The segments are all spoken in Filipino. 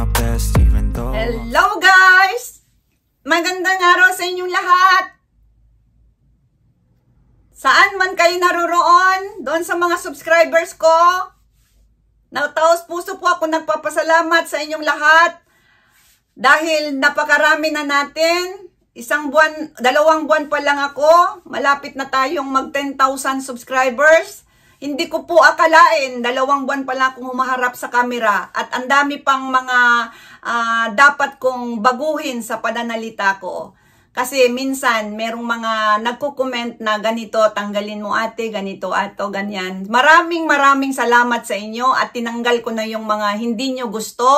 my best even though Hello guys! Magandang araw sa inyong lahat! Saan man kayo naroroon, doon sa mga subscribers ko, Nataos puso po ako nagpapasalamat sa inyong lahat dahil napakarami na natin. Isang buwan, dalawang buwan pa lang ako, malapit na tayong mag 10,000 subscribers. Hindi ko po akalain, dalawang buwan pala akong humaharap sa kamera at ang dami pang mga uh, dapat kong baguhin sa pananalita ko. Kasi minsan, merong mga nagko-comment na ganito, tanggalin mo ate, ganito, ato, ganyan. Maraming maraming salamat sa inyo at tinanggal ko na yung mga hindi nyo gusto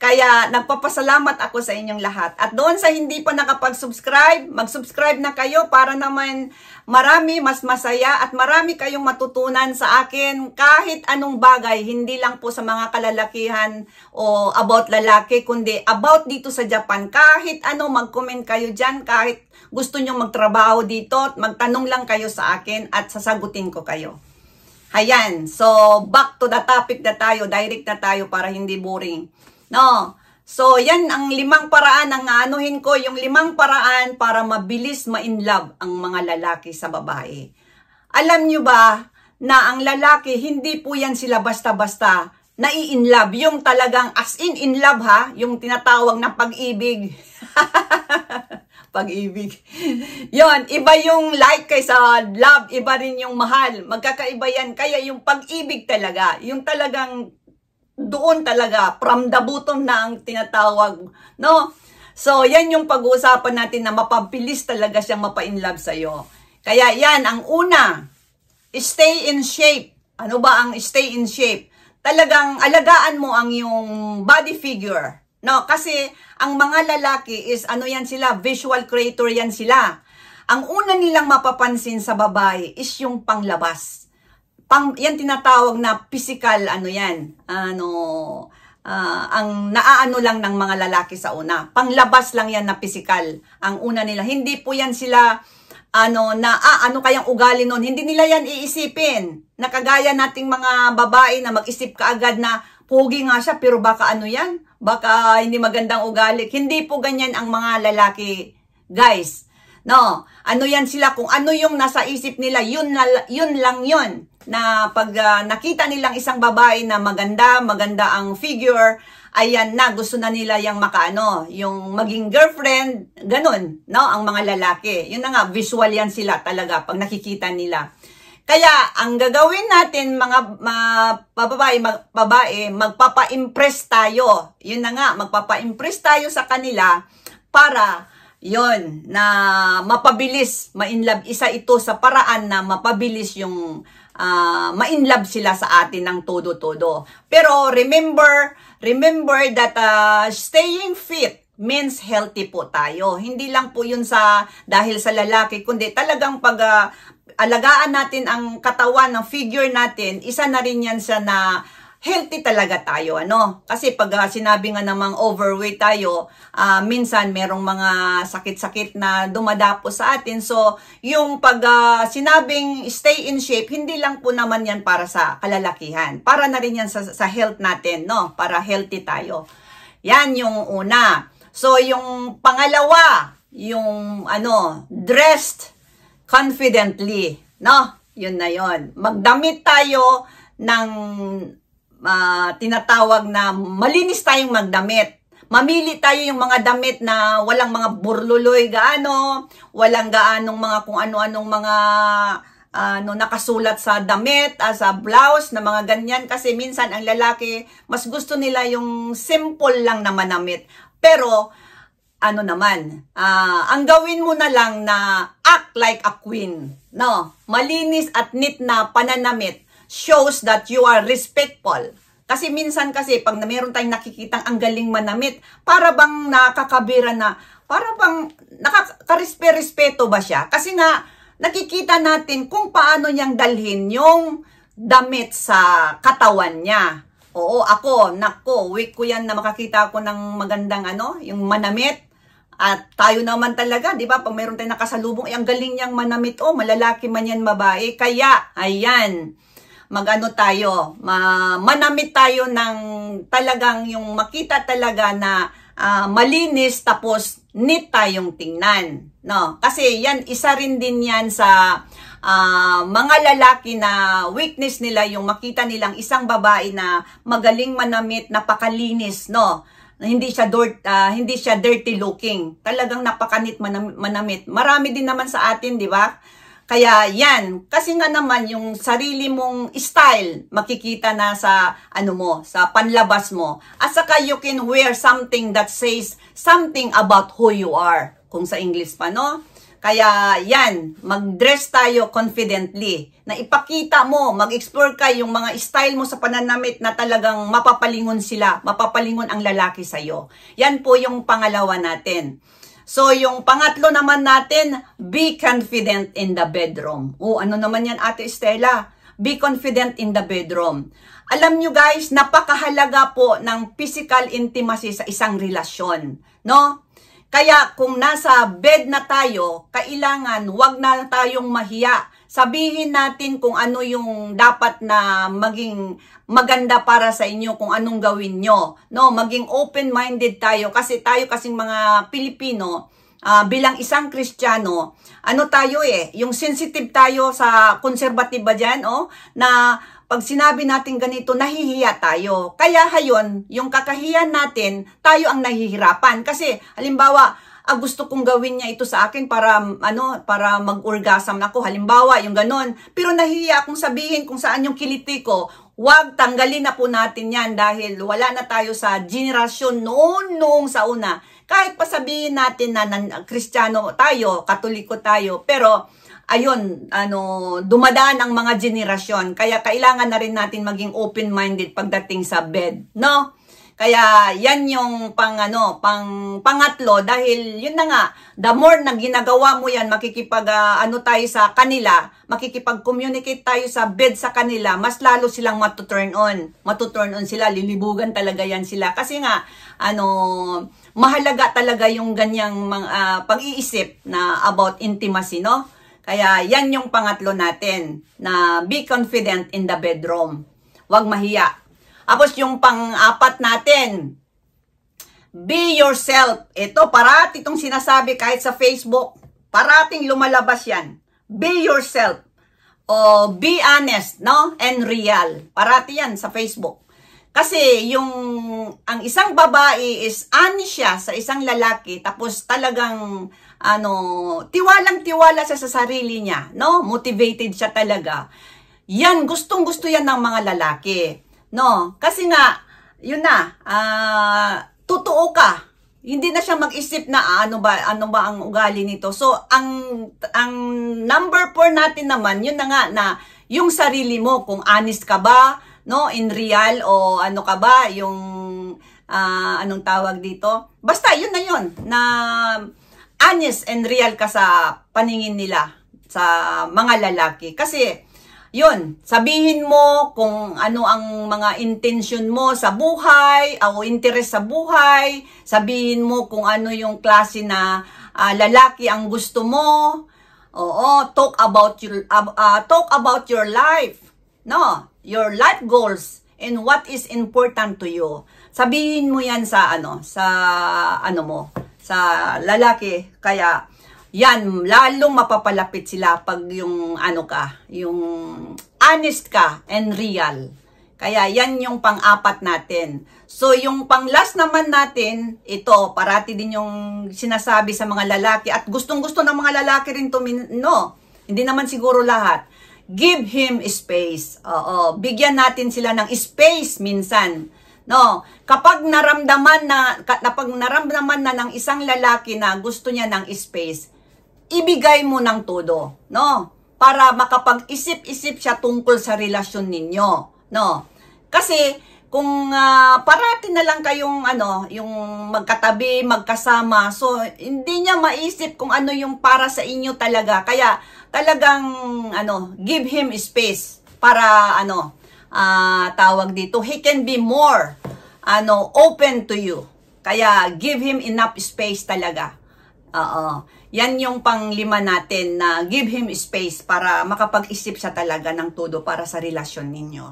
kaya nagpapasalamat ako sa inyong lahat. At doon sa hindi pa nakapag-subscribe, mag-subscribe na kayo para naman marami mas masaya at marami kayong matutunan sa akin kahit anong bagay, hindi lang po sa mga kalalakihan o about lalaki, kundi about dito sa Japan. Kahit ano, mag-comment kayo dyan, kahit gusto nyong magtrabaho dito, magtanong lang kayo sa akin at sasagutin ko kayo. Hayan, so back to the topic na tayo, direct na tayo para hindi boring. No? So, yan ang limang paraan ang anuhin ko, yung limang paraan para mabilis ma-inlove ang mga lalaki sa babae. Alam nyo ba na ang lalaki, hindi po yan sila basta-basta nai-inlove. Yung talagang as in in love ha, yung tinatawag na pag-ibig. pag-ibig. Yon, iba yung like kaysa love, iba rin yung mahal. Magkakaiba yan. Kaya yung pag-ibig talaga, yung talagang doon talaga from the bottom na ang tinatawag, no? So, yan yung pag-uusapan natin na mapabilis talaga siyang mapain love sa iyo Kaya yan, ang una, stay in shape. Ano ba ang stay in shape? Talagang alagaan mo ang yung body figure. No, kasi ang mga lalaki is ano yan sila, visual creator yan sila. Ang una nilang mapapansin sa babae is yung panglabas pang, yan tinatawag na physical, ano yan, ano, uh, ang naaano lang ng mga lalaki sa una. Panglabas lang yan na physical. Ang una nila. Hindi po yan sila ano na ah, ano kayang ugali noon. Hindi nila yan iisipin. Nakagaya nating mga babae na mag-isip kaagad na pogi nga siya pero baka ano yan? Baka hindi magandang ugali. Hindi po ganyan ang mga lalaki. Guys, No, ano yan sila kung ano yung nasa isip nila, yun, na, yun lang yun. Na pag uh, nakita nilang isang babae na maganda, maganda ang figure, ayan na, gusto na nila yung makaano, yung maging girlfriend, ganun, no, ang mga lalaki. Yun na nga, visual yan sila talaga pag nakikita nila. Kaya ang gagawin natin mga uh, babae, mag, babae, magpapa-impress tayo. Yun na nga, magpapa-impress tayo sa kanila para yon na mapabilis love isa ito sa paraan na mapabilis yung uh, ah, love sila sa atin ng todo-todo pero remember remember that uh, staying fit means healthy po tayo hindi lang po yun sa dahil sa lalaki kundi talagang pag uh, alagaan natin ang katawan ng figure natin isa na rin yan sa na healthy talaga tayo ano kasi pag uh, sinabi nga namang overweight tayo uh, minsan merong mga sakit-sakit na dumadapo sa atin so yung pag uh, sinabing stay in shape hindi lang po naman yan para sa kalalakihan para na rin yan sa, sa health natin no para healthy tayo yan yung una so yung pangalawa yung ano dressed confidently no yun na yon magdamit tayo ng uh, tinatawag na malinis tayong magdamit. Mamili tayo yung mga damit na walang mga burluloy gaano, walang gaanong mga kung ano-anong mga ano, nakasulat sa damit, as ah, sa blouse, na mga ganyan. Kasi minsan ang lalaki, mas gusto nila yung simple lang na manamit Pero, ano naman, uh, ang gawin mo na lang na act like a queen. No? Malinis at neat na pananamit shows that you are respectful. Kasi minsan kasi pag meron tayong nakikitang ang galing manamit, para bang nakakabira na, para bang nakakarespeto ba siya? Kasi nga nakikita natin kung paano niyang dalhin yung damit sa katawan niya. Oo, ako, nako, week ko yan na makakita ko ng magandang ano, yung manamit. At tayo naman talaga, di ba, pag meron tayong nakasalubong, eh, ang galing niyang manamit, oh, malalaki man yan, babae. Kaya, ayan, magano tayo, ma manamit tayo ng talagang yung makita talaga na uh, malinis tapos neat tayong tingnan, no? Kasi yan isa rin din yan sa uh, mga lalaki na weakness nila yung makita nilang isang babae na magaling manamit, napakalinis, no? hindi siya dirt, uh, hindi siya dirty looking. Talagang napakanit manamit. Marami din naman sa atin, 'di ba? Kaya yan, kasi nga naman yung sarili mong style makikita na sa ano mo, sa panlabas mo. At saka you can wear something that says something about who you are, kung sa English pa no. Kaya yan, mag-dress tayo confidently. Na ipakita mo, mag-explore ka yung mga style mo sa pananamit na talagang mapapalingon sila, mapapalingon ang lalaki sa'yo. Yan po yung pangalawa natin. So, yung pangatlo naman natin, be confident in the bedroom. O, oh, ano naman yan, Ate Stella? Be confident in the bedroom. Alam nyo guys, napakahalaga po ng physical intimacy sa isang relasyon. No? Kaya kung nasa bed na tayo, kailangan wag na tayong mahiya. Sabihin natin kung ano yung dapat na maging maganda para sa inyo, kung anong gawin nyo. No, maging open-minded tayo kasi tayo kasing mga Pilipino, uh, bilang isang Kristiyano, ano tayo eh, yung sensitive tayo sa conservative ba dyan, oh, na pag sinabi natin ganito, nahihiya tayo. Kaya hayon, yung kakahiyan natin, tayo ang nahihirapan. Kasi, halimbawa, ah, gusto kong gawin niya ito sa akin para, ano, para mag-orgasm ako. Halimbawa, yung ganon. Pero nahihiya akong sabihin kung saan yung kiliti ko. Huwag tanggalin na po natin yan dahil wala na tayo sa generasyon noon noong sa una. Kahit pa sabihin natin na, na kristyano tayo, katoliko tayo, pero ayun, ano, dumadaan ang mga generasyon. Kaya kailangan na rin natin maging open-minded pagdating sa bed, no? Kaya yan yung pang ano, pang pangatlo dahil yun na nga, the more na ginagawa mo yan, makikipag uh, ano tayo sa kanila, makikipag-communicate tayo sa bed sa kanila, mas lalo silang matuturn on. Matuturn on sila, lilibugan talaga yan sila kasi nga ano, mahalaga talaga yung ganyang uh, pag-iisip na about intimacy, no? Kaya yan yung pangatlo natin na be confident in the bedroom. Huwag mahiya. Tapos yung pang-apat natin, be yourself. Ito, parati itong sinasabi kahit sa Facebook. Parating lumalabas yan. Be yourself. O be honest, no? And real. Parati yan sa Facebook. Kasi yung ang isang babae is honest siya sa isang lalaki tapos talagang ano, tiwalang-tiwala siya sa sarili niya, no? Motivated siya talaga. Yan, gustong-gusto yan ng mga lalaki, no? Kasi nga, yun na, uh, totoo ka. Hindi na siya mag-isip na ah, ano ba ano ba ang ugali nito. So ang ang number 4 natin naman yun na nga na yung sarili mo kung honest ka ba, no, in real o ano ka ba yung uh, anong tawag dito. Basta yun na yun na honest and real ka sa paningin nila sa mga lalaki. Kasi, yun, sabihin mo kung ano ang mga intention mo sa buhay o interest sa buhay. Sabihin mo kung ano yung klase na uh, lalaki ang gusto mo. Oo, talk about your uh, uh, talk about your life. No, your life goals and what is important to you. Sabihin mo 'yan sa ano, sa ano mo, sa lalaki. Kaya, yan, lalong mapapalapit sila pag yung ano ka, yung honest ka and real. Kaya yan yung pang-apat natin. So yung pang-last naman natin, ito parati din yung sinasabi sa mga lalaki at gustong-gusto ng mga lalaki rin to no. Hindi naman siguro lahat. Give him space. Oo, bigyan natin sila ng space minsan. No, kapag naramdaman na kapag naramdaman na ng isang lalaki na gusto niya ng space, ibigay mo ng todo, no? Para makapag-isip-isip siya tungkol sa relasyon ninyo, no? Kasi kung uh, parati na lang kayong ano, yung magkatabi, magkasama, so hindi niya maiisip kung ano yung para sa inyo talaga. Kaya talagang ano, give him space para ano, uh, tawag dito, he can be more ano, open to you. Kaya give him enough space talaga. Oo. Yan yung panglima natin na give him space para makapag-isip siya talaga ng todo para sa relasyon ninyo.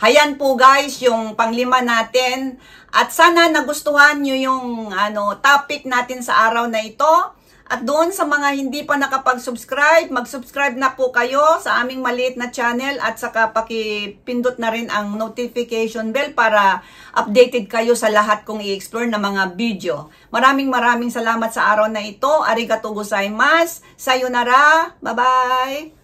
Hayan po guys yung panglima natin at sana nagustuhan nyo yung ano, topic natin sa araw na ito. At doon sa mga hindi pa nakapag-subscribe, mag-subscribe na po kayo sa aming maliit na channel at saka pakipindot na rin ang notification bell para updated kayo sa lahat kong i-explore na mga video. Maraming maraming salamat sa araw na ito. Arigato gozaimasu. Sayonara. Bye-bye.